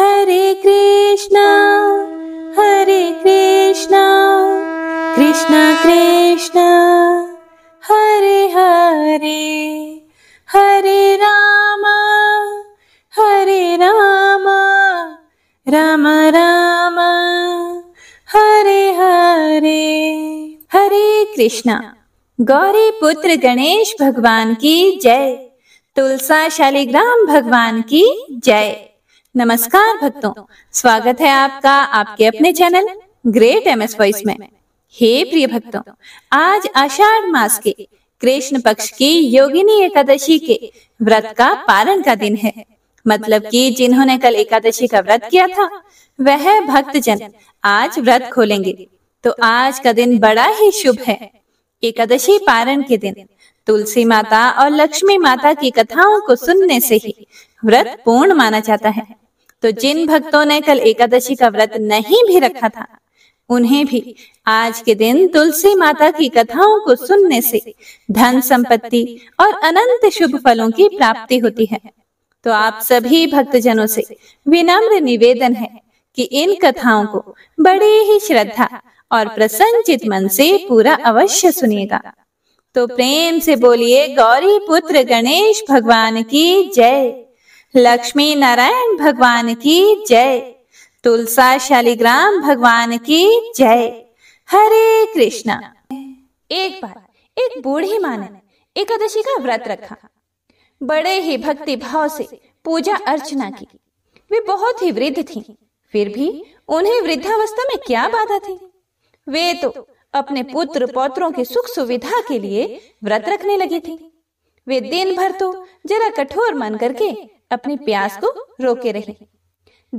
हरे कृष्णा हरे कृष्णा कृष्णा कृष्णा हरे हरे हरे रामा हरे रामा राम राम हरे हरे हरे कृष्णा गौरी पुत्र गणेश भगवान की जय तुलसा शालिग्राम भगवान की जय नमस्कार भक्तों स्वागत है आपका आपके अपने चैनल ग्रेट एमएस वॉइस में हे प्रिय भक्तों आज आषाढ़ मास के कृष्ण पक्ष की योगिनी एकादशी के व्रत का पारण का दिन है मतलब कि जिन्होंने कल एकादशी का व्रत किया था वह भक्त जन आज व्रत खोलेंगे तो आज का दिन बड़ा ही शुभ है एकादशी पारण के दिन तुलसी माता और लक्ष्मी माता की कथाओं को सुनने से ही व्रत पूर्ण माना जाता है तो जिन भक्तों ने कल एकादशी का व्रत नहीं भी रखा था उन्हें भी आज के दिन तुलसी माता की कथाओं को सुनने से धन संपत्ति और अनंत शुभ फलों की प्राप्ति होती है तो आप सभी भक्तजनों से विनम्र निवेदन है कि इन कथाओं को बड़े ही श्रद्धा और प्रसन्नचित मन से पूरा अवश्य सुनिएगा तो प्रेम से बोलिए गौरी पुत्र गणेश भगवान की जय लक्ष्मी नारायण भगवान की जय तुलसा शालिग्राम भगवान की जय हरे कृष्णा एक बार एक बूढ़ी माँ ने एकादशी का व्रत रखा बड़े ही भक्ति भाव से पूजा अर्चना की वे बहुत ही वृद्ध थीं, फिर भी उन्हें वृद्धावस्था में क्या बाधा थी वे तो अपने पुत्र पौत्रों की सुख सुविधा के लिए व्रत रखने लगी थी वे दिन भर तो जरा कठोर मन करके अपनी प्यास को रोके रही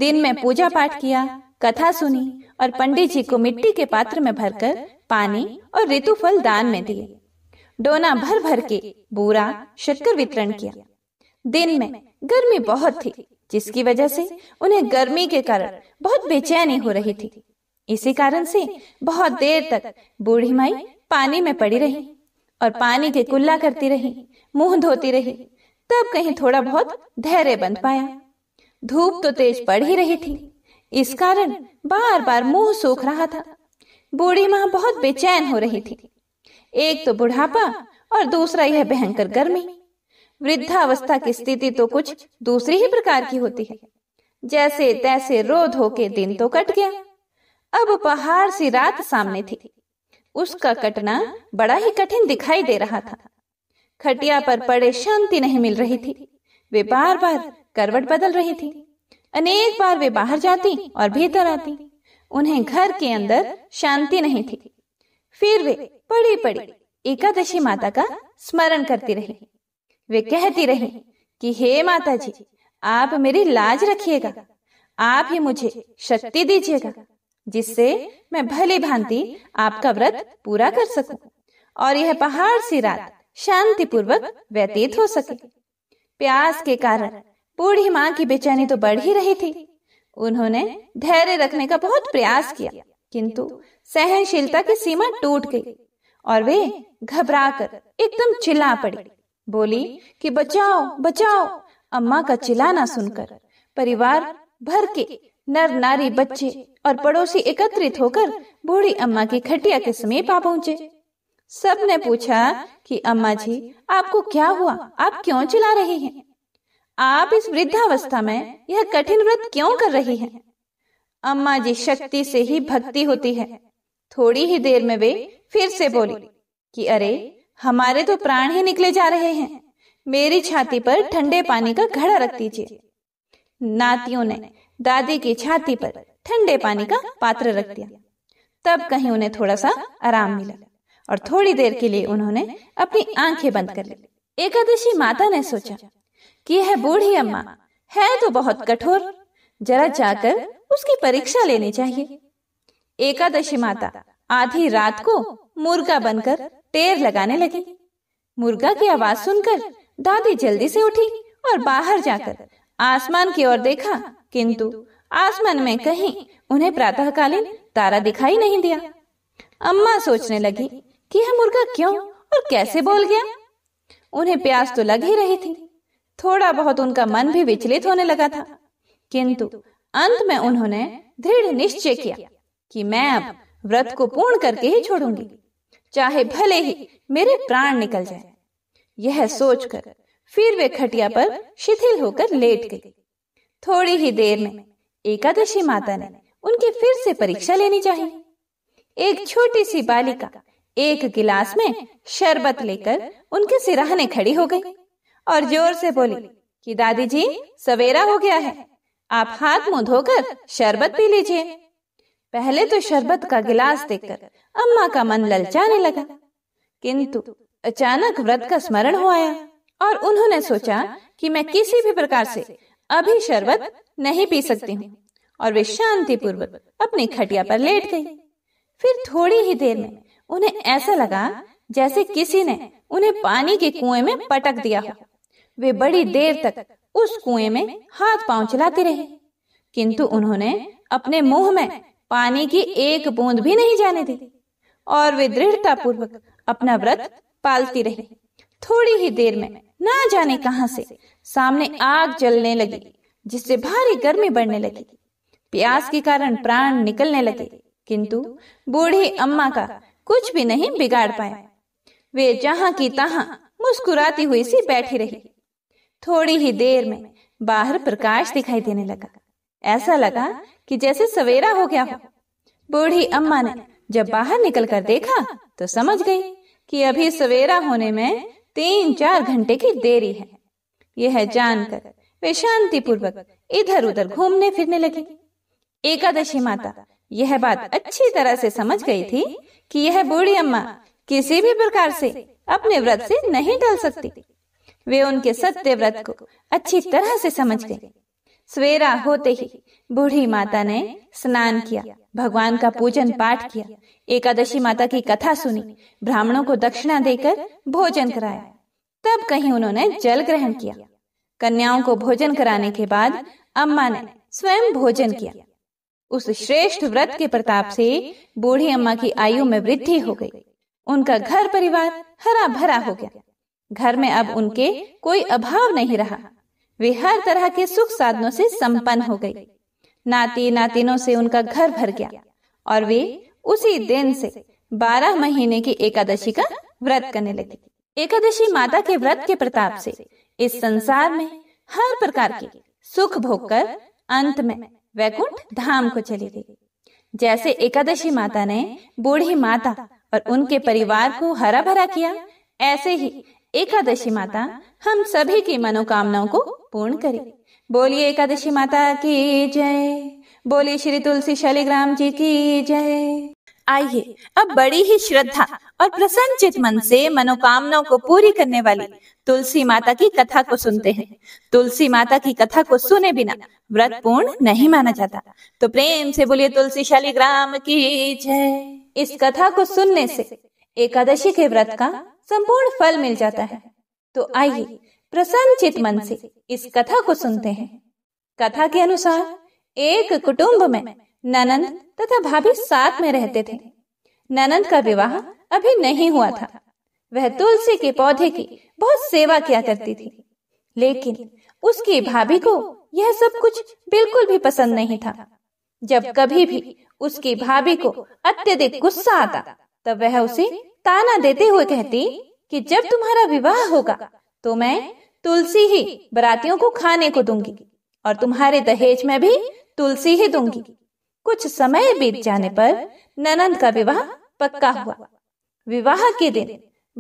दिन में पूजा पाठ किया कथा सुनी और पंडित जी को मिट्टी के पात्र में भरकर पानी और ऋतु फल दान में दिए डोना भर भर के बूरा शक्कर वितरण किया दिन में गर्मी बहुत थी जिसकी वजह से उन्हें गर्मी के कारण बहुत बेचैनी हो रही थी इसी कारण से बहुत देर तक बूढ़ी माई पानी में पड़ी रही और पानी के कुल्ला करती रही मुंह धोती रही तब कहीं थोड़ा बहुत धैर्य बन पाया धूप तो तेज पड़ ही रही थी इस कारण बार बार मुंह सूख रहा था बूढ़ी माँ बहुत बेचैन हो रही थी एक तो बुढ़ापा और दूसरा यह भयंकर गर्मी वृद्धावस्था की स्थिति तो कुछ दूसरी ही प्रकार की होती है जैसे तैसे रो धो के दिन तो कट गया अब पहाड़ सी रात सामने थी उसका कटना बड़ा ही कठिन दिखाई दे रहा था खटिया पर पड़े शांति नहीं मिल रही थी वे बार बार करवट बदल रही थी अनेक बार वे बाहर जाती और भीतर आती उन्हें घर के अंदर शांति नहीं थी फिर वे पड़ी पड़ी एकादशी माता का स्मरण करती रही वे कहती रही कि हे माता जी आप मेरी लाज रखिएगा आप ही मुझे शक्ति दीजिएगा जिससे मैं भली भांति आपका व्रत पूरा कर सकूं और यह पहाड़ सी रात शांतिपूर्वक व्यतीत हो सके प्यास के कारण बूढ़ी माँ की बेचैनी तो बढ़ ही रही थी उन्होंने धैर्य रखने का बहुत प्रयास किया किंतु सहनशीलता की सीमा टूट गई और वे घबराकर एकदम चिल्ला पड़ी बोली कि बचाओ बचाओ अम्मा का चिल्लाना सुनकर परिवार भर के नर नारी बच्चे और पड़ोसी एकत्रित होकर बूढ़ी अम्मा की खटिया के समीप आ पहुंचे सब ने पूछा कि अम्मा जी आपको क्या हुआ आप क्यों चिल्ला रही हैं? आप इस वृद्धावस्था में यह कठिन व्रत क्यों कर रही हैं? अम्मा जी शक्ति से ही भक्ति होती है थोड़ी ही देर में वे फिर से बोली कि अरे हमारे तो प्राण ही निकले जा रहे हैं मेरी छाती पर ठंडे पानी का घड़ा रख दीजिए नातियों ने दादी की छाती पर ठंडे पानी का पात्र रख दिया तब कहीं उन्हें थोड़ा सा आराम मिला और थोड़ी देर के लिए उन्होंने अपनी आंखें बंद कर ली एकादशी माता ने सोचा कि यह बूढ़ी अम्मा है तो बहुत कठोर जरा जाकर उसकी परीक्षा लेनी चाहिए एकादशी माता आधी रात को मुर्गा बनकर टेर लगाने लगी मुर्गा की आवाज सुनकर दादी जल्दी से उठी और बाहर जाकर आसमान की ओर देखा किंतु आसमान में कहीं उन्हें प्रातःकालीन तारा दिखाई नहीं दिया अम्मा सोचने लगी कि यह मुर्गा क्यों और कैसे बोल गया उन्हें प्यास तो लग ही रही थी थोड़ा बहुत उनका मन भी विचलित होने लगा था किंतु अंत में उन्होंने दृढ़ निश्चय किया कि मैं अब व्रत को पूर्ण करके ही छोड़ूंगी चाहे भले ही मेरे प्राण निकल जाए यह सोचकर फिर वे खटिया पर शिथिल होकर लेट गई थोड़ी ही देर में एकादशी माता ने उनकी फिर से परीक्षा लेनी चाहिए एक छोटी सी बालिका एक गिलास में शरबत लेकर उनके सिराहने खड़ी हो गई और जोर से बोली कि दादी जी सवेरा हो गया है आप हाथ मुंह धोकर शरबत पी लीजिए पहले तो शरबत का गिलास देखकर अम्मा का मन ललचाने लगा किंतु अचानक व्रत का स्मरण हो आया और उन्होंने सोचा कि मैं किसी भी प्रकार से अभी शरबत नहीं पी सकती हूँ और वे शांति पूर्वक अपनी खटिया पर लेट गई फिर थोड़ी ही देर में उन्हें ऐसा लगा जैसे किसी ने उन्हें पानी के कुएं में पटक दिया हो वे बड़ी देर तक उस कुएं में हाथ पांव चलाते रहे किंतु उन्होंने अपने मुंह में पानी की एक बूंद भी नहीं जाने दी और वे दृढ़ता पूर्वक अपना व्रत पालती रही थोड़ी ही देर में ना जाने कहां से सामने आग जलने लगी जिससे भारी गर्मी बढ़ने लगी प्यास के कारण प्राण निकलने लगे किंतु बूढ़ी अम्मा का कुछ भी नहीं बिगाड़ पाए वे जहां की तहा मुस्कुराती हुई सी बैठी रही थोड़ी ही देर में बाहर प्रकाश दिखाई देने लगा ऐसा लगा कि जैसे सवेरा हो गया हो बूढ़ी अम्मा ने जब बाहर निकल कर देखा तो समझ गई कि अभी सवेरा होने में तीन चार घंटे की देरी है यह जानकर वे शांति पूर्वक इधर उधर घूमने फिरने लगी एकादशी माता यह बात अच्छी तरह से समझ गई थी कि यह बूढ़ी अम्मा किसी भी प्रकार से अपने व्रत से नहीं टल सकती वे उनके सत्य व्रत को अच्छी तरह से समझ गए सवेरा होते ही बूढ़ी माता ने स्नान किया भगवान का पूजन पाठ किया एकादशी माता की कथा सुनी ब्राह्मणों को दक्षिणा देकर भोजन कराया तब कहीं उन्होंने जल ग्रहण किया कन्याओं को भोजन कराने के बाद अम्मा ने स्वयं भोजन किया उस श्रेष्ठ व्रत के प्रताप से बूढ़ी अम्मा की आयु में वृद्धि हो गई उनका घर परिवार हरा भरा हो गया घर में अब उनके कोई अभाव नहीं रहा वे हर तरह के सुख साधनों से संपन्न हो गई नाती नातिनों से उनका घर भर गया और वे उसी दिन से बारह महीने की एकादशी का व्रत करने लगे एकादशी माता के व्रत के प्रताप से इस संसार में हर प्रकार के सुख भोगकर अंत में वैकुंठ धाम को चली गई जैसे एकादशी माता ने बूढ़ी माता और उनके परिवार को हरा भरा किया ऐसे ही एकादशी माता हम सभी की मनोकामनाओं को पूर्ण करे बोलिए एकादशी माता की जय बोली श्री तुलसी शालिग्राम जी की जय आइए अब बड़ी ही श्रद्धा और प्रसन्न चित मन से मनोकामनाओं को पूरी करने वाली तुलसी माता की कथा को सुनते हैं तुलसी माता की कथा को सुने बिना व्रत पूर्ण नहीं माना जाता तो प्रेम से बोलिए तुलसी शालिग्राम की जय इस कथा को सुनने से एकादशी के व्रत का संपूर्ण फल मिल जाता है तो आइए प्रसन्न चित मन से इस कथा को सुनते हैं कथा के अनुसार एक कुटुंब में ननंद तथा भाभी साथ में रहते थे ननंद का विवाह अभी नहीं हुआ था वह तुलसी के पौधे की बहुत सेवा किया करती थी लेकिन उसकी भाभी को यह सब कुछ बिल्कुल भी पसंद नहीं था जब कभी भी उसकी भाभी को अत्यधिक गुस्सा आता तब वह उसे ताना देते हुए कहती कि जब तुम्हारा विवाह होगा तो मैं तुलसी ही बरातियों को खाने को दूंगी और तुम्हारे दहेज में भी तुलसी ही दूंगी कुछ समय बीत जाने पर ननंद का विवाह पक्का हुआ विवाह के दिन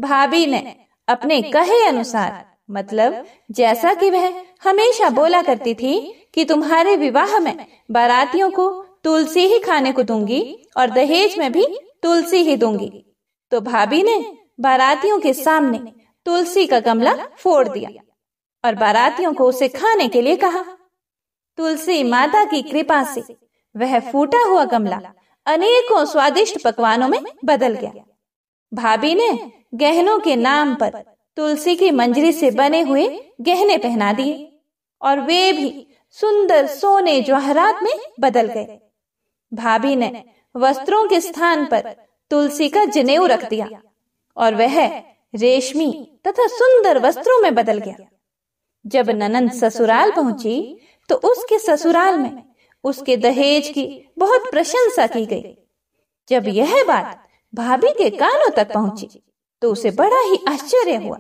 भाभी ने अपने कहे अनुसार मतलब जैसा कि वह हमेशा बोला करती थी कि तुम्हारे विवाह में बारातियों को तुलसी ही खाने को दूंगी और दहेज में भी तुलसी ही दूंगी तो भाभी ने बारातियों के सामने तुलसी का गमला फोड़ दिया और बारातियों को उसे खाने के लिए कहा तुलसी माता की कृपा से वह फूटा हुआ गमला अनेकों स्वादिष्ट पकवानों में बदल गया भाभी ने गहनों के नाम पर तुलसी की मंजरी से बने हुए गहने पहना दिए और वे भी सुंदर सोने जवाहरात में बदल गए भाभी ने वस्त्रों के स्थान पर तुलसी का जनेऊ रख दिया और वह रेशमी तथा सुंदर वस्त्रों में बदल गया जब ननंद ससुराल पहुंची तो उसके ससुराल में उसके दहेज की बहुत प्रशंसा की गई जब यह बात भाभी के कानों तक पहुंची तो उसे बड़ा ही आश्चर्य हुआ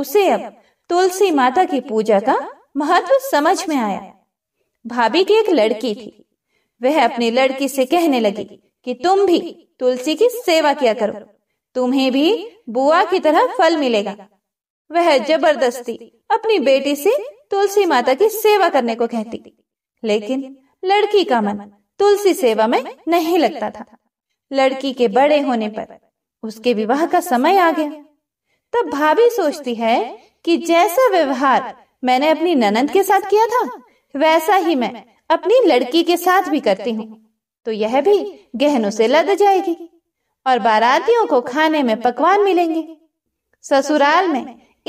उसे अब तुलसी माता की पूजा का महत्व समझ में आया भाभी की एक लड़की थी वह अपनी लड़की से कहने लगी कि तुम भी तुलसी की सेवा किया करो तुम्हें भी बुआ की तरह फल मिलेगा वह जबरदस्ती अपनी बेटी से तुलसी माता की सेवा करने को कहती थी लेकिन लड़की का मन तुलसी सेवा में नहीं लगता था लड़की के बड़े होने पर उसके विवाह का समय आ गया तब भाभी सोचती है कि जैसा व्यवहार मैंने अपनी ननंद के साथ किया था वैसा ही मैं अपनी लड़की के साथ भी करती हूँ तो यह भी गहनों से लद जाएगी और बारातियों को खाने में पकवान मिलेंगे ससुराल में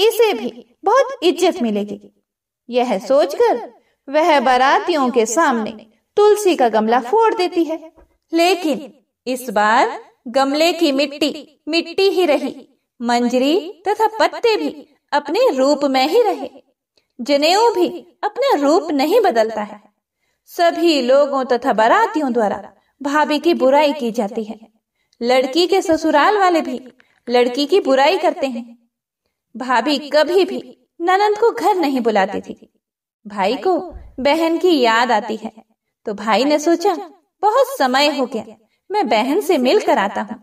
इसे भी बहुत इज्जत मिलेगी यह सोचकर वह बारातियों के सामने तुलसी का गमला फोड़ देती है लेकिन इस बार गमले की मिट्टी मिट्टी ही रही मंजरी तथा पत्ते भी अपने रूप में ही रहे जनेऊ भी अपना रूप नहीं बदलता है सभी लोगों तथा बारातियों द्वारा भाभी की बुराई की जाती है लड़की के ससुराल वाले भी लड़की की बुराई करते हैं भाभी कभी भी ननंद को घर नहीं बुलाती थी भाई को बहन की याद आती है तो, तो भाई ने सोचा बहुत समय हो गया मैं बहन से मिलकर आता हूँ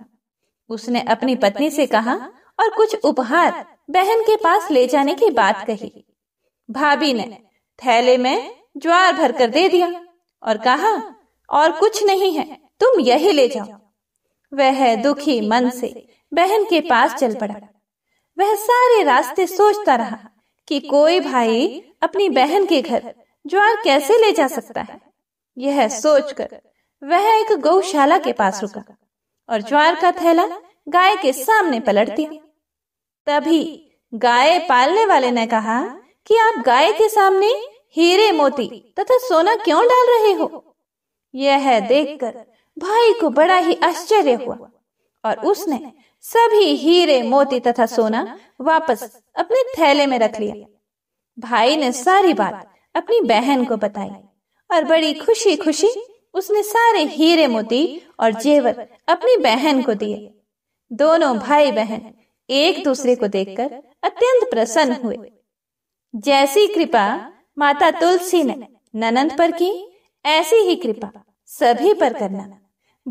उसने अपनी पत्नी से कहा और कुछ उपहार बहन के पास ले जाने की बात कही भाभी ने थैले में ज्वार भर कर दे दिया और कहा और कुछ नहीं है तुम यही ले जाओ वह दुखी मन से बहन के पास चल पड़ा वह सारे रास्ते सोचता रहा कि कोई भाई अपनी बहन के घर ज्वार कैसे ले जा सकता है यह सोचकर वह एक गौशाला के पास रुका और ज्वार का थैला गाय के सामने पलट दिया तभी गाय पालने वाले ने कहा कि आप गाय के सामने हीरे मोती तथा सोना क्यों डाल रहे हो यह देखकर भाई को बड़ा ही आश्चर्य हुआ और उसने सभी हीरे मोती तथा सोना वापस अपने थैले में रख लिया भाई ने सारी बात अपनी बहन को बताई और बड़ी खुशी खुशी उसने सारे हीरे मोती और जेवर अपनी बहन को दिए दोनों भाई बहन एक दूसरे को देखकर अत्यंत प्रसन्न हुए जैसी कृपा माता तुलसी ने ननंद पर की ऐसी ही कृपा सभी पर करना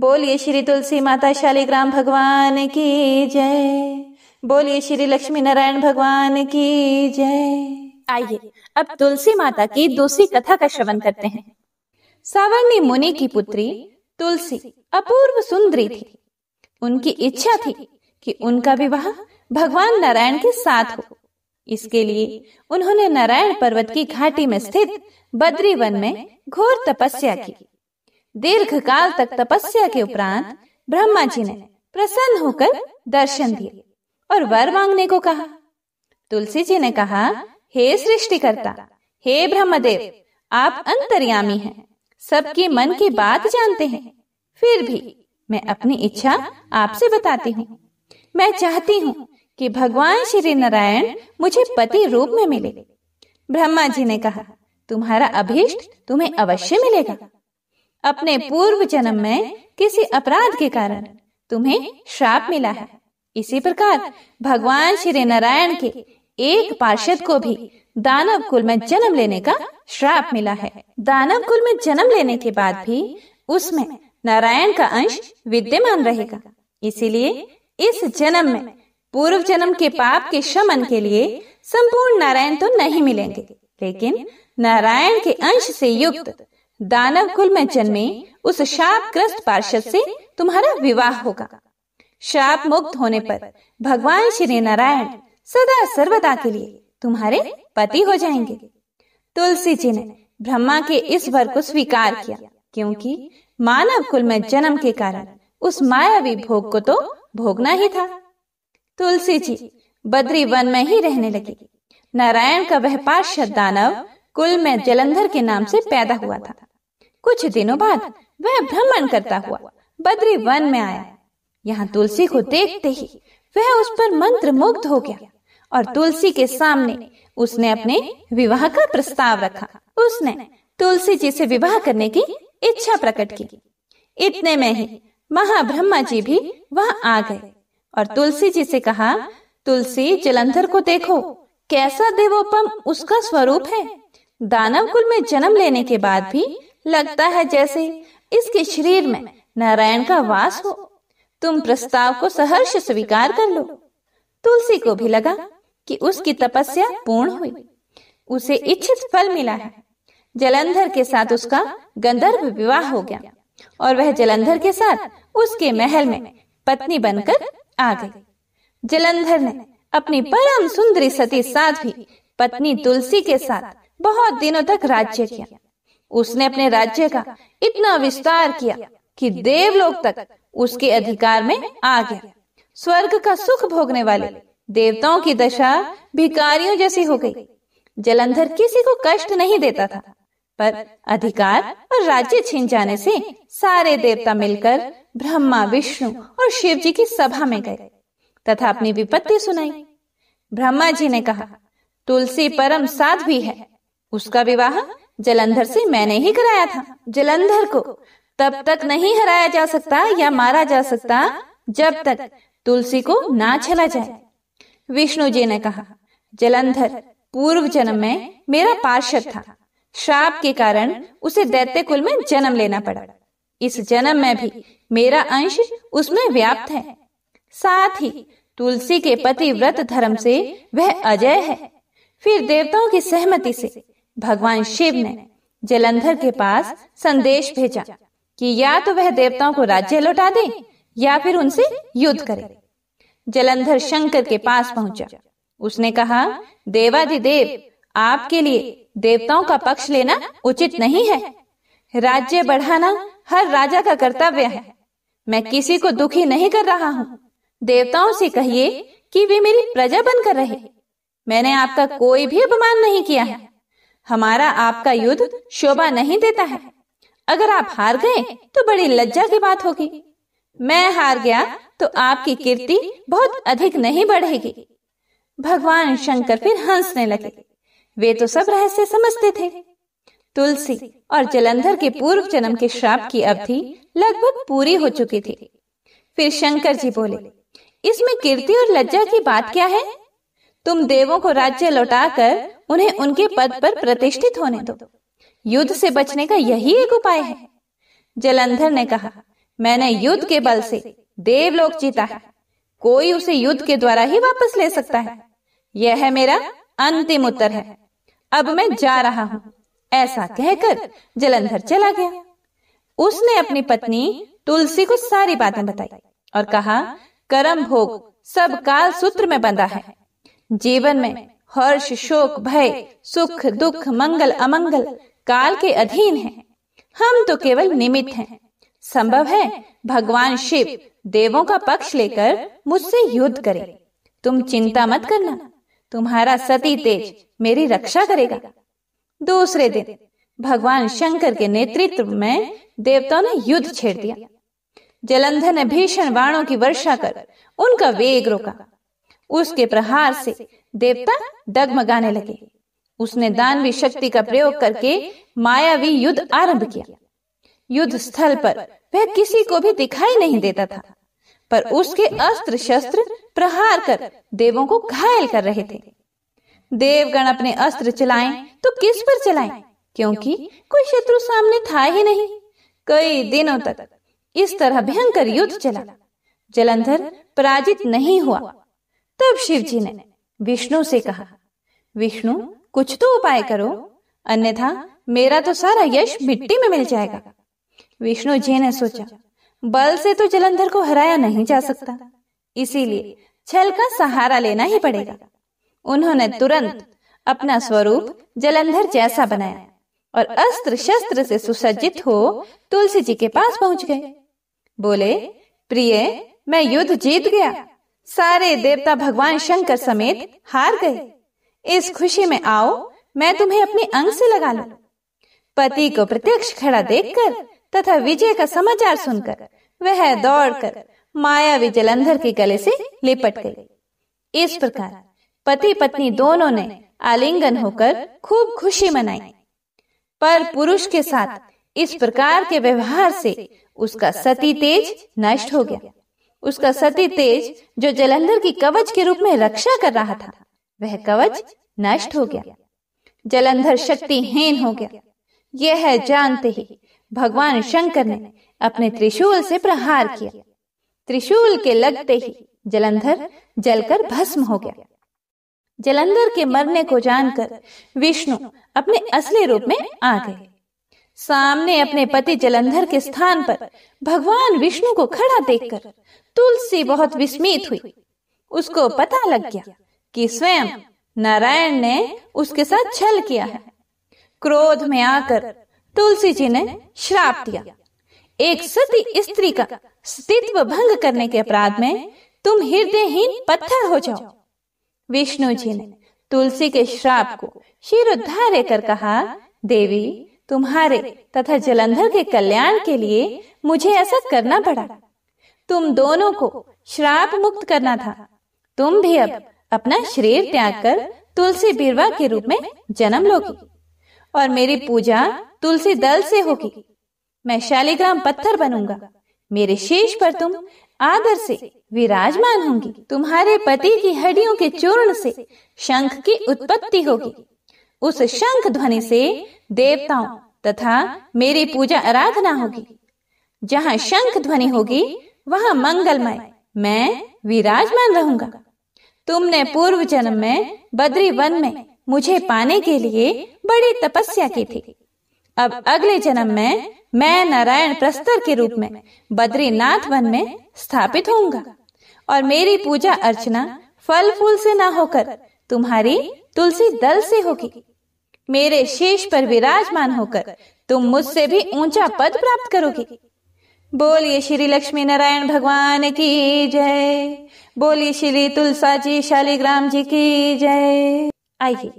बोलिए श्री तुलसी माता शालिग्राम भगवान की जय बोलिए श्री लक्ष्मी नारायण भगवान की जय आइए अब तुलसी माता की दूसरी कथा का श्रवण करते हैं सावर्णी मुनि की पुत्री तुलसी अपूर्व सुंदरी थी उनकी इच्छा थी कि उनका विवाह भगवान नारायण के साथ हो इसके लिए उन्होंने नारायण पर्वत की घाटी में स्थित बद्री वन में घोर तपस्या की दीर्घ काल तक तपस्या के उपरांत ब्रह्मा जी ने प्रसन्न होकर दर्शन दिए और वर मांगने को कहा तुलसी जी ने कहा हे सृष्टिकर्ता हे ब्रह्मदेव आप अंतर्यामी हैं सबके मन की बात जानते हैं फिर भी मैं अपनी इच्छा आपसे बताती हूँ मैं चाहती हूँ कि भगवान श्री नारायण मुझे पति रूप में मिले ब्रह्मा जी ने कहा तुम्हारा अभीष्ट तुम्हें अवश्य मिलेगा अपने पूर्व जन्म में किसी अपराध के कारण तुम्हें श्राप मिला है इसी प्रकार भगवान श्री नारायण के एक पार्षद को भी दानव कुल में जन्म लेने का श्राप मिला है दानव कुल में जन्म लेने के बाद भी उसमें नारायण का अंश विद्यमान रहेगा इसीलिए इस जन्म में पूर्व जन्म के पाप के शमन के लिए संपूर्ण नारायण तो नहीं तो मिलेंगे लेकिन नारायण के अंश से युक्त दानव कुल में जन्मे उस शाप ग्रस्त पार्षद से तुम्हारा विवाह होगा शाप मुक्त होने पर भगवान श्री नारायण सदा सर्वदा के लिए तुम्हारे पति हो जाएंगे तुलसी जी ने ब्रह्मा के इस वर को स्वीकार किया क्योंकि मानव कुल में जन्म के कारण उस मायावी भोग को तो भोगना ही था तुलसी जी बद्री वन में ही रहने लगी नारायण का वह पार्षद दानव कुल में जलंधर के नाम से पैदा हुआ था कुछ दिनों बाद वह भ्रमण करता हुआ बद्री वन में आया यहाँ तुलसी को देखते ही वह उस पर मंत्र मुग्ध हो गया और तुलसी के सामने उसने अपने विवाह का प्रस्ताव रखा उसने तुलसी जी से विवाह करने की इच्छा प्रकट की इतने में ही महाब्रह्मा जी भी वहाँ आ गए और तुलसी जी से कहा तुलसी जलंधर को देखो कैसा देवोपम उसका स्वरूप है दानव कुल में जन्म लेने के बाद भी लगता है जैसे इसके शरीर में नारायण का वास हो तुम प्रस्ताव को सहर्ष स्वीकार कर लो तुलसी को भी लगा कि उसकी तपस्या पूर्ण हुई उसे इच्छित फल मिला है जलंधर के साथ उसका गंधर्व विवाह हो गया और वह जलंधर के साथ उसके महल में पत्नी बनकर आ गई जलंधर ने अपनी परम सुंदरी सती साथ भी पत्नी तुलसी के साथ बहुत दिनों तक राज्य किया उसने अपने राज्य का इतना विस्तार किया कि देवलोक तक उसके अधिकार में आ गया स्वर्ग का सुख भोगने वाले देवताओं की दशा भिकारियों जैसी हो गई जलंधर किसी को कष्ट नहीं देता था पर अधिकार और राज्य छीन जाने से सारे देवता मिलकर ब्रह्मा विष्णु और शिव जी की सभा में गए तथा अपनी विपत्ति सुनाई ब्रह्मा जी ने कहा तुलसी परम साध भी है उसका विवाह जलंधर से मैंने ही कराया था जलंधर को तब तक नहीं हराया जा सकता या मारा जा सकता जब तक तुलसी को ना छला जाए विष्णु जी ने कहा जलंधर पूर्व जन्म में मेरा पार्षद था श्राप के कारण उसे दैत्य कुल में जन्म लेना पड़ा इस जन्म में भी मेरा अंश उसमें व्याप्त है साथ ही तुलसी के पति व्रत धर्म से वह अजय है फिर देवताओं की सहमति से भगवान शिव ने जलंधर के पास संदेश भेजा कि या तो वह देवताओं को राज्य लौटा दे या फिर उनसे युद्ध करे जलंधर शंकर के पास पहुंचा उसने कहा देवाधिदेव आपके लिए देवताओं का पक्ष लेना उचित नहीं है राज्य बढ़ाना हर राजा का कर्तव्य है मैं किसी को दुखी नहीं कर रहा हूँ देवताओं से कहिए कि वे मेरी प्रजा बनकर रहे मैंने आपका कोई भी अपमान नहीं किया है हमारा आपका युद्ध शोभा नहीं देता है अगर आप हार गए तो बड़ी लज्जा की बात होगी मैं हार गया तो आपकी कीर्ति बहुत अधिक नहीं बढ़ेगी भगवान शंकर फिर हंसने लगे वे तो सब रहस्य समझते थे तुलसी और जलंधर के पूर्व जन्म के श्राप की अवधि लगभग पूरी हो चुकी थी फिर शंकर जी बोले इसमें कीर्ति और लज्जा की बात क्या है तुम देवों को राज्य लौटाकर उन्हें उनके पद पर प्रतिष्ठित होने दो युद्ध से बचने का यही एक उपाय है जलंधर ने कहा मैंने युद्ध के बल से देवलोक जीता है कोई उसे युद्ध के द्वारा ही वापस ले सकता है यह है मेरा अंतिम उत्तर है अब मैं जा रहा हूँ ऐसा कहकर जलंधर चला गया उसने अपनी पत्नी तुलसी को सारी बातें बताई और कहा कर्म भोग सब काल सूत्र में बंधा है जीवन में हर्ष शोक भय सुख दुख मंगल अमंगल काल के अधीन है हम तो केवल निमित्त हैं। संभव है भगवान शिव देवों का पक्ष लेकर मुझसे युद्ध करे तुम चिंता मत करना तुम्हारा सती तेज मेरी रक्षा करेगा दूसरे दिन भगवान शंकर के नेतृत्व में देवताओं ने युद्ध छेड़ दिया जलंधर ने भीषण बाणों की वर्षा कर उनका वेग रोका उसके प्रहार से देवता डगमगाने लगे उसने दानवी शक्ति का प्रयोग करके मायावी युद्ध आरंभ किया युद्ध स्थल पर वह किसी को भी दिखाई नहीं देता था पर उसके अस्त्र शस्त्र प्रहार कर देवों को घायल कर रहे थे देवगण अपने अस्त्र चलाएं तो किस पर चलाएं? क्योंकि कोई शत्रु सामने था ही नहीं कई दिनों तक इस तरह भयंकर युद्ध चला जलंधर पराजित नहीं हुआ तब शिव जी ने विष्णु से कहा विष्णु कुछ तो उपाय करो अन्यथा मेरा तो सारा यश मिट्टी में मिल जाएगा विष्णु जी ने सोचा बल से तो जलंधर को हराया नहीं जा सकता इसीलिए छल का सहारा लेना ही पड़ेगा उन्होंने तुरंत अपना स्वरूप जलंधर जैसा बनाया और अस्त्र शस्त्र से सुसज्जित हो तुलसी जी के पास पहुंच गए बोले प्रिय मैं युद्ध जीत गया सारे देवता भगवान शंकर समेत हार गए इस खुशी में आओ मैं तुम्हें अपने अंग से लगा लू पति को प्रत्यक्ष खड़ा देखकर तथा विजय का समाचार सुनकर वह दौड़कर मायावी जलंधर के गले से लिपट गई इस प्रकार पति पत्नी दोनों ने आलिंगन होकर खूब खुशी मनाई पर पुरुष के साथ इस प्रकार के व्यवहार से उसका सती तेज नष्ट हो गया उसका सती तेज जो जलंधर की कवच के रूप में रक्षा कर रहा था वह कवच नष्ट हो गया जलंधर शक्तिहीन हो गया यह है जानते ही भगवान शंकर ने अपने त्रिशूल से प्रहार किया त्रिशूल के लगते ही जलंधर जलकर भस्म हो गया जलंधर के मरने को जानकर विष्णु अपने असली रूप में आ गए सामने अपने पति जलंधर के स्थान पर भगवान विष्णु को खड़ा देखकर तुलसी बहुत विस्मित हुई उसको पता लग गया कि स्वयं नारायण ने उसके साथ छल किया है क्रोध में आकर तुलसी जी ने श्राप दिया एक सती स्त्री का स्तित्व भंग करने के अपराध में तुम हृदयहीन पत्थर हो जाओ विष्णु जी ने तुलसी के श्राप को शिरोधार्य कर कहा देवी तुम्हारे तथा जलंधर के कल्याण के लिए मुझे ऐसा करना पड़ा तुम दोनों को श्राप मुक्त करना था तुम भी अब अपना शरीर त्याग कर तुलसी बिरवा के रूप में जन्म लोगी और मेरी पूजा तुलसी दल से होगी मैं शालिग्राम पत्थर बनूंगा मेरे शीश पर तुम आदर से विराजमान होंगी तुम्हारे पति की हड्डियों के चूर्ण से शंख की उत्पत्ति होगी उस शंख ध्वनि से देवताओं तथा मेरी पूजा आराधना होगी जहाँ शंख ध्वनि होगी वहाँ मंगलमय मैं विराजमान रहूंगा तुमने पूर्व जन्म में बद्री वन में मुझे पाने के लिए बड़ी तपस्या की थी अब अगले जन्म में मैं नारायण प्रस्तर के रूप में बद्रीनाथ वन में स्थापित होऊंगा और मेरी पूजा अर्चना फल फूल से ना होकर तुम्हारी तुलसी दल से होगी मेरे शीश पर विराजमान होकर तुम मुझसे भी ऊंचा पद प्राप्त करोगी बोलिए श्री लक्ष्मी नारायण भगवान की जय बोलिए श्री तुलसा जी शालीग्राम जी की जय आइए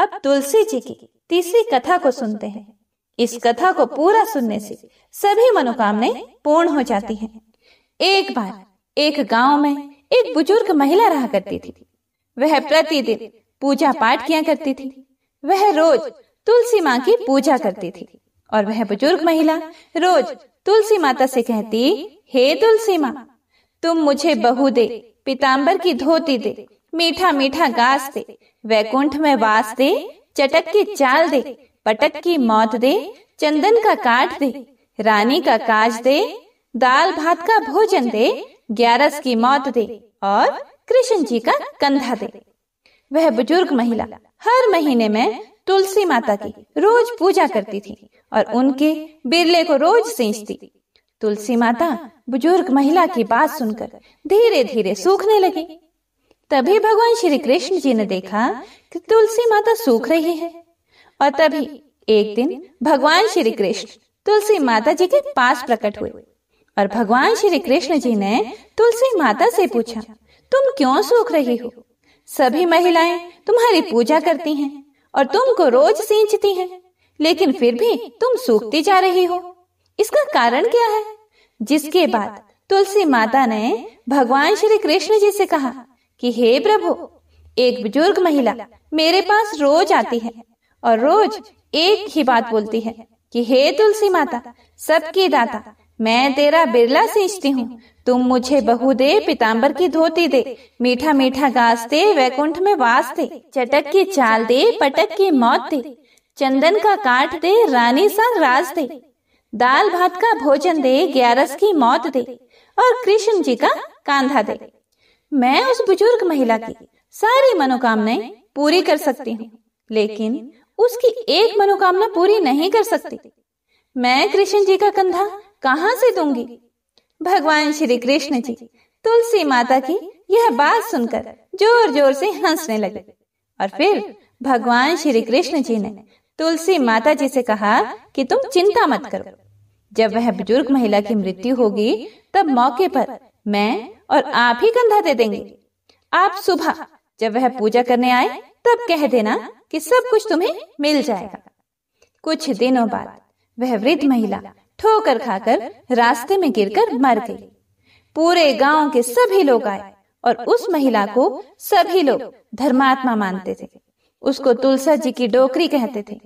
अब तुलसी जी की तीसरी कथा को सुनते हैं इस कथा को पूरा सुनने से सभी मनोकामनाएं पूर्ण हो जाती हैं। एक बार एक गांव में एक बुजुर्ग महिला रहा करती थी वह प्रतिदिन पूजा पाठ किया करती थी वह रोज तुलसी माँ की पूजा करती थी और वह बुजुर्ग महिला रोज तुलसी माता से कहती हे तुलसी माँ तुम मुझे बहु दे पिताम्बर की धोती दे मीठा मीठा गास दे वैकुंठ में वास दे चटक की चाल दे पटक की मौत दे चंदन का काट दे रानी का काज दे दाल भात का भोजन दे ग्यारस की मौत दे और कृष्ण जी का कंधा दे वह बुजुर्ग महिला हर महीने में तुलसी माता की रोज पूजा करती थी और उनके बिरले को रोज सींचती तुलसी माता बुजुर्ग महिला की बात सुनकर धीरे धीरे सूखने लगी तभी भगवान श्री कृष्ण जी ने देखा कि तुलसी माता सूख रही है और तभी एक दिन भगवान श्री कृष्ण तुलसी माता जी के पास प्रकट हुए और भगवान श्री कृष्ण जी ने तुलसी माता से पूछा तुम क्यों सूख रही हो सभी महिलाएं तुम्हारी पूजा करती हैं और तुमको रोज सींचती है लेकिन फिर भी तुम सूखती जा रही हो इसका कारण क्या है जिसके बाद तुलसी माता ने भगवान श्री कृष्ण जी से कहा कि हे प्रभु एक बुजुर्ग महिला मेरे पास रोज आती है और रोज एक ही बात बोलती है कि हे तुलसी माता सबकी दाता मैं तेरा बिरला सींचती हूँ तुम मुझे बहु दे पिताम्बर की धोती दे मीठा मीठा घास दे वैकुंठ में वास दे चटक की चाल दे पटक की मौत दे चंदन का काट दे रानी संग राज दे दाल भात का भोजन दे ग्यारस की मौत दे और कृष्ण जी का कांधा दे मैं उस बुजुर्ग महिला की सारी मनोकामनाएं पूरी कर सकती हूँ लेकिन उसकी एक मनोकामना पूरी नहीं कर सकती मैं कृष्ण जी का कंधा कहाँ से दूंगी भगवान श्री कृष्ण जी तुलसी माता की यह बात सुनकर जोर जोर से हंसने लगे और फिर भगवान श्री कृष्ण जी ने तुलसी माता जी से कहा कि तुम चिंता मत करो जब वह बुजुर्ग महिला की मृत्यु होगी तब मौके पर मैं और आप ही कंधा दे देंगे आप सुबह जब वह पूजा करने आए तब कह देना कि सब कुछ तुम्हें मिल जाएगा कुछ दिनों बाद वह वृद्ध महिला ठोकर खाकर रास्ते में गिरकर मर गई पूरे गांव के सभी लोग आए और उस महिला को सभी लोग धर्मात्मा मानते थे उसको तुलसा जी की डोकरी कहते थे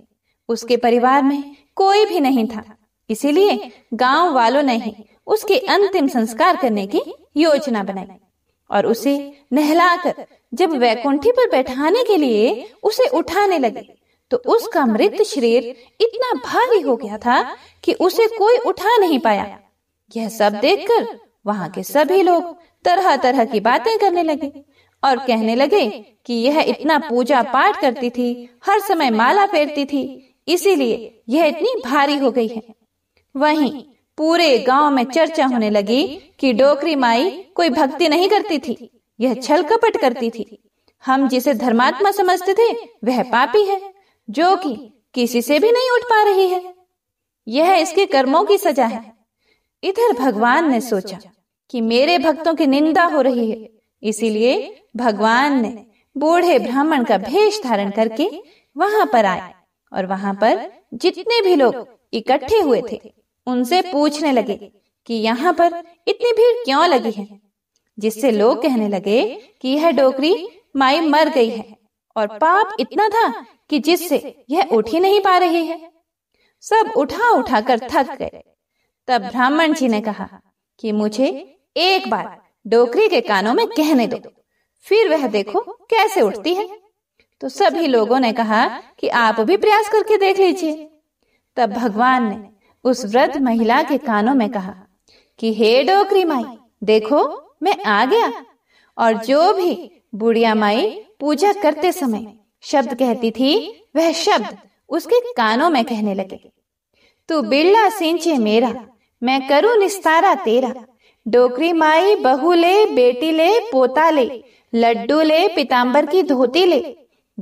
उसके परिवार में कोई भी नहीं था इसीलिए गांव वालों ने ही उसके अंतिम संस्कार करने की योजना बनाई और उसे नहलाकर जब वैकुंठी पर बैठाने के लिए उसे उठाने लगी तो, तो उसका मृत शरीर इतना भारी हो गया था कि उसे कोई उठा नहीं पाया यह सब देखकर वहाँ के सभी लोग तरह तरह की बातें करने लगे और कहने लगे कि यह इतना पूजा पाठ करती थी हर समय माला फेरती थी इसीलिए यह इतनी भारी हो गई है वहीं पूरे गांव में चर्चा होने लगी कि डोकरी माई कोई भक्ति नहीं करती थी यह छल कपट करती थी हम जिसे धर्मात्मा समझते थे वह पापी है जो कि किसी से भी नहीं उठ पा रही है यह इसके कर्मों की सजा है इधर भगवान ने सोचा कि मेरे भक्तों की निंदा हो रही है इसीलिए भगवान ने बूढ़े ब्राह्मण का भेष धारण करके वहां पर आए और वहां पर जितने भी लोग इकट्ठे हुए थे उनसे पूछने लगे कि यहाँ पर इतनी भीड़ क्यों लगी है जिससे लोग कहने लगे कि यह डोकरी माई मर गई है और पाप इतना था कि जिससे यह उठ ही नहीं पा रही है सब उठा उठा कर थक गए तब ब्राह्मण जी ने कहा कि मुझे एक बार डोकरी के कानों में कहने दो फिर वह देखो कैसे उठती है तो, तो सभी लोगों ने कहा कि आप भी प्रयास करके देख लीजिए तब भगवान ने उस व्रत महिला के कानों में कहा कि हे डोकरी माई देखो मैं आ गया और जो भी बुढ़िया माई पूजा करते समय शब्द कहती थी वह शब्द उसके कानों में कहने लगे तू बिरला सिंचे मेरा मैं करूं निस्तारा तेरा डोकरी माई बहू ले बेटी ले पोता ले लड्डू ले पिताम्बर की धोती ले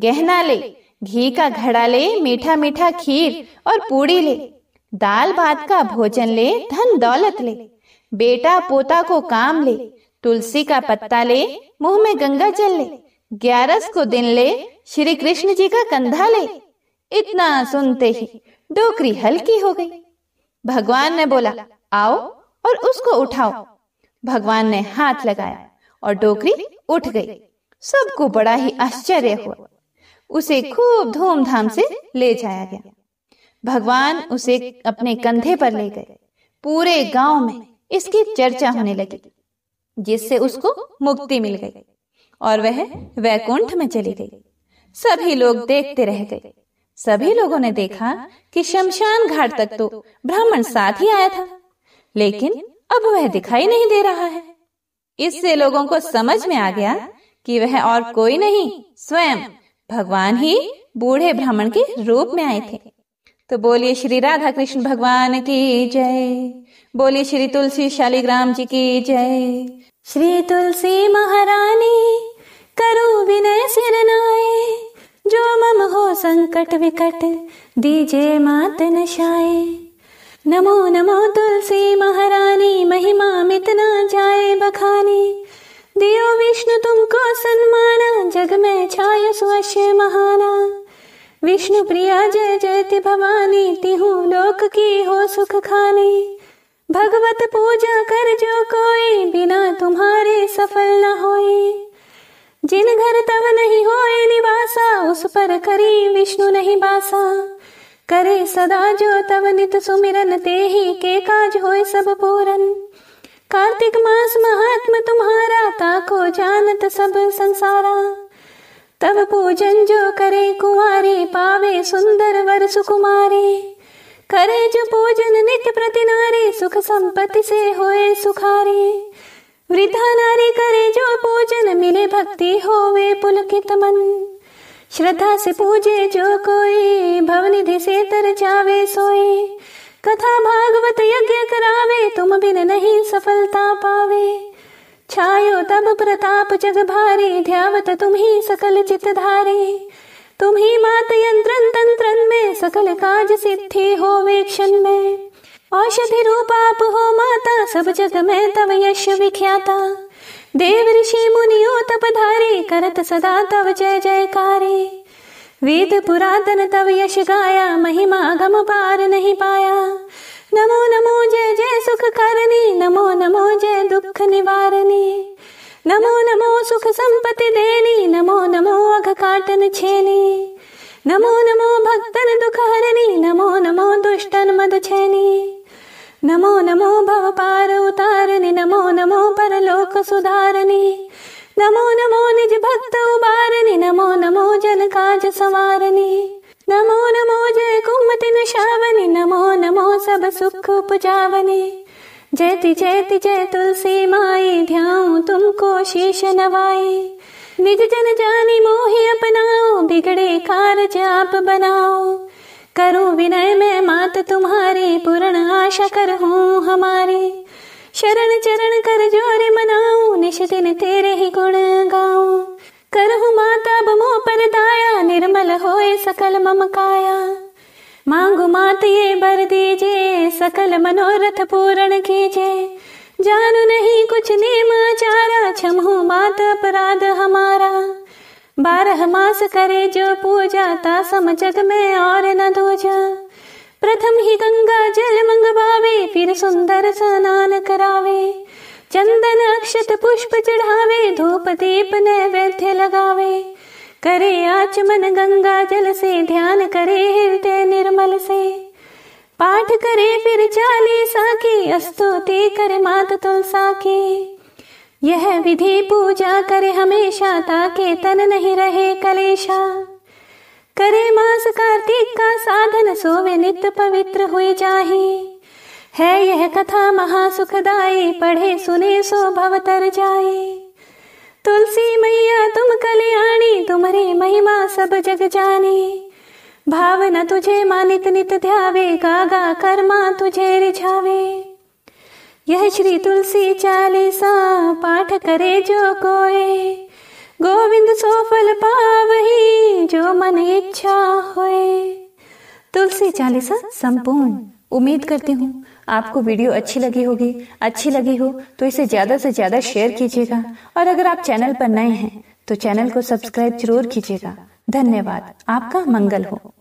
गहना ले घी का घड़ा ले मीठा मीठा खीर और पूड़ी ले दाल भात का भोजन ले धन दौलत ले बेटा पोता को काम ले तुलसी का पत्ता ले मुंह में गंगा जल ले ग्यारस को दिन ले श्री कृष्ण जी का कंधा ले इतना सुनते ही डोकरी हल्की हो गई भगवान ने बोला आओ और उसको उठाओ भगवान ने हाथ लगाया और डोकरी उठ गई सबको बड़ा ही आश्चर्य हुआ उसे खूब धूमधाम से ले जाया गया भगवान उसे अपने कंधे पर ले गए पूरे गांव में इसकी चर्चा होने लगी जिससे उसको मुक्ति मिल गई और वह वैकुंठ में चली गई सभी लोग देखते रह गए सभी लोगों ने देखा कि शमशान घाट तक तो ब्राह्मण साथ ही आया था लेकिन अब वह दिखाई नहीं दे रहा है इससे लोगों को समझ में आ गया कि वह और कोई नहीं स्वयं भगवान ही बूढ़े ब्राह्मण के रूप में आए थे तो, तो बोलिए श्री राधा कृष्ण भगवान की जय बोली श्री तुलसी शालिग्राम जी की जय श्री तुलसी महारानी करो विनय सिरनाए जो मम हो संकट विकट दीजे मात नशाए नमो नमो तुलसी महारानी महिमा मितना जाए बखानी दियो विष्णु तुमको सन्माना जग में छाय सुअश्य महाना विष्णु प्रिया जय जयति भवानी तिहु लोक की हो सुख खानी भगवत पूजा कर जो कोई बिना तुम्हारे सफल न होए जिन घर तब नहीं होए निवासा उस पर करी विष्णु नहीं बासा करे सदा जो तब नित सुमिरन ते ही के काज होए सब पूरन कार्तिक मास महात्म तुम्हारा ताको जानत सब संसारा तब पूजन जो करे कुमारी पावे सुंदर वर सुकुमारी करे जो पूजन नित्य प्रति नारी सुख संपत्ति से होए सुखारी वृद्धा नारी करे जो पूजन मिले भक्ति होवे पुलकित मन श्रद्धा से पूजे जो कोई भवनिधि से तर जावे सोई कथा भागवत यज्ञ करावे तुम बिन नहीं सफलता पावे छायो तब प्रताप जग भारी ध्यावत तुम ही सकल चित धारी तुम ही मात यंत्र तंत्र में सकल काज सिद्धि हो वेक्षण में औषधि रूप आप हो माता सब जग में तव यश विख्याता देव ऋषि मुनियो तप धारी करत सदा तव जय जयकारे वेद पुरातन तव यश गाया महिमा गम पार नहीं पाया नमो नमो जय जय सुख करनी नमो नमो जय दुख निवारणी నమో నమో సుఖ సంపతి దేని నమో నమో అఘ కాటన చేని నమో నమో భక్తన దుఃఖహరణి నమో నమో దుష్టన్ మద చేని నమో నమో భవ నమో నమో పరలోక సుధారని నమో నమో నిజ భక్త ఉబారని నమో నమో జన కాజ సవారని నమో నమో జయ కుమతిన శావని నమో నమో సభ సుఖ ఉపజావని जयति जयति जय तुलसी माई ध्याऊ तुमको शीश नवाई निज जन जानी मोहि अपनाओ बिगड़े कारज आप बनाओ करूं विनय में मात तुम्हारी पूर्ण आशा कर हूँ हमारी शरण चरण कर जोर मनाऊ निश दिन तेरे ही गुण गाऊं करहु माता बमो पर दाया निर्मल होए सकल मम काया मांगो मात ये भर दीजे सकल मनोरथ पूर्ण कीजे जानू नहीं कुछ नेम चारा क्षमो मात अपराध हमारा बारह मास करे जो पूजा ता सम जग में और न दूजा प्रथम ही गंगा जल मंगवावे फिर सुंदर स्नान करावे चंदन अक्षत पुष्प चढ़ावे धूप दीप नैवेद्य लगावे करे आचमन गंगा जल से ध्यान करे हृदय निर्मल से पाठ करे फिर चालीसा की स्तुति कर मात तुलसा की यह विधि पूजा करे हमेशा ताके तन नहीं रहे कलेशा करे मास कार्तिक का साधन सोवे नित पवित्र हुए जाहि है यह कथा महासुखदाई पढ़े सुने सो भवतर जाए तुलसी मैया तुम कल्याणी तुम्हारे महिमा सब जग जाने भावना तुझे मानित नित ध्यावे गागा कर्मा तुझे रिझावे यह श्री तुलसी चालीसा पाठ करे जो कोई गोविंद सोफल ही जो मन इच्छा होए तुलसी चालीसा संपूर्ण उम्मीद करती हूँ आपको वीडियो अच्छी लगी होगी अच्छी लगी हो तो इसे ज्यादा से ज्यादा शेयर कीजिएगा और अगर आप चैनल पर नए हैं तो चैनल को सब्सक्राइब जरूर कीजिएगा धन्यवाद आपका मंगल हो